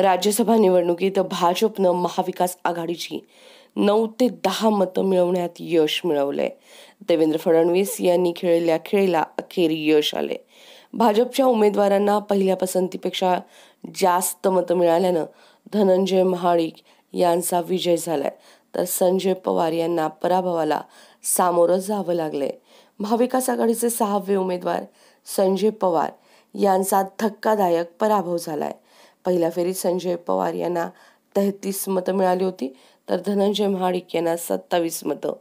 राज्यसभा निवडणुकीत भाजपनं महाविकास आघाडीची नऊ ते दहा मतं मिळवण्यात यश मिळवलंय देवेंद्र फडणवीस यांनी खेळलेल्या खेळीला अखेर यश आले भाजपच्या उमेदवारांना पहिल्या पसंतीपेक्षा जास्त मतं मिळाल्यानं धनंजय महाळिक यांचा विजय झालाय तर संजय पवार यांना पराभवाला सामोरं जावं लागलंय महाविकास आघाडीचे सहावे उमेदवार संजय पवार यांचा धक्कादायक पराभव झालाय पहिल्या फेरीत संजय पवार यांना तेहतीस मतं मिळाली होती तर धनंजय महाडिक यांना सत्तावीस मतं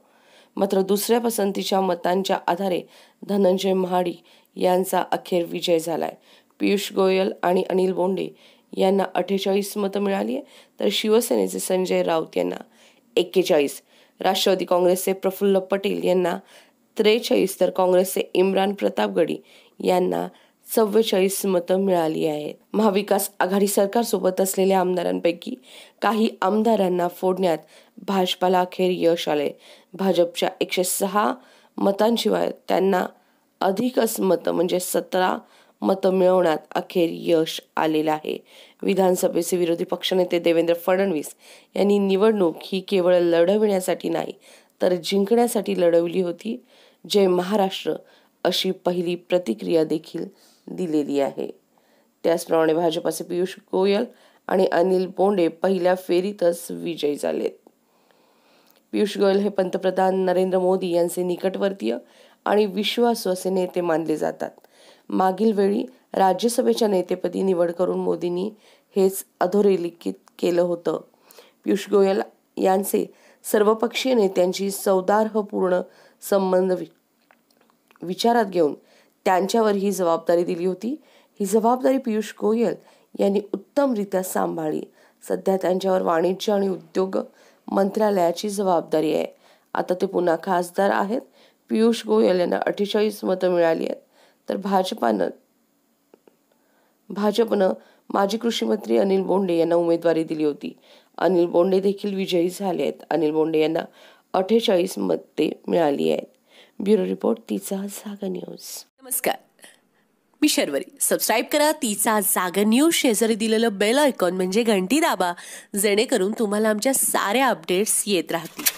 मात्र दुसऱ्या पसंतीच्या मतांच्या आधारे धनंजय महाडिक यांचा अखेर विजय झाला आहे पियुष गोयल आणि अनिल बोंडे यांना अठ्ठेचाळीस मतं मिळाली आहे तर शिवसेनेचे संजय राऊत यांना एक्केचाळीस राष्ट्रवादी काँग्रेसचे प्रफुल्ल पटेल यांना त्रेचाळीस तर काँग्रेसचे इम्रान प्रतापगडी यांना चव्वेचाळीस मतं मिळाली आहेत महाविकास आघाडी सरकार सोबत असलेल्या आमदारांपैकी काही आमदारांना फोडण्यात भाजपाला अखेर यश आले भाजपच्या एकशे सहा मतांशिवाय त्यांना अधिकच मतं म्हणजे सतरा मतं मिळवण्यात अखेर यश आलेलं आहे विधानसभेचे विरोधी पक्षनेते देवेंद्र फडणवीस यांनी निवडणूक ही केवळ लढविण्यासाठी नाही तर जिंकण्यासाठी लढवली होती जय महाराष्ट्र अशी पहिली प्रतिक्रिया देखील दिलेली आहे त्याचप्रमाणे भाजपाचे पियुष गोयल आणि अनिल बोंडे पहिल्या फेरीतच विजयी झालेत पियुष गोयल हे पंतप्रधान नरेंद्र मोदी यांचे निकटवर्तीय आणि विश्वासू असे नेते मानले जातात मागील वेळी राज्यसभेच्या नेतेपदी निवड करून मोदींनी हेच अधोरेखित केलं होतं पियुष गोयल यांचे सर्वपक्षीय नेत्यांची सौदार्हपूर्ण संबंध विचारात घेऊन त्यांच्यावर ही जबाबदारी दिली होती ही जबाबदारी पियुष गोयल यांनी उत्तमरित्या सांभाळली सध्या त्यांच्यावर वाणिज्य आणि उद्योग मंत्रालयाची जबाबदारी आहे आता ते पुन्हा खासदार आहेत पियुष गोयल यांना अठ्ठेचाळीस मतं मिळाली आहेत तर भाजपानं भाजपनं माजी कृषी मंत्री अनिल बोंडे यांना उमेदवारी दिली होती अनिल बोंडे देखील विजयी झाले आहेत अनिल बोंडे यांना अठ्ठेचाळीस मते मिळाली आहेत ब्युरो रिपोर्ट तिचा सागा न्यूज नमस्कार मी शर्वरी सबस्क्राईब करा तिचा जागर न्यूज शेजारी दिलेलं बेल ऐकॉन म्हणजे घंटी दाबा जेणेकरून तुम्हाला आमच्या साऱ्या अपडेट्स येत राहतील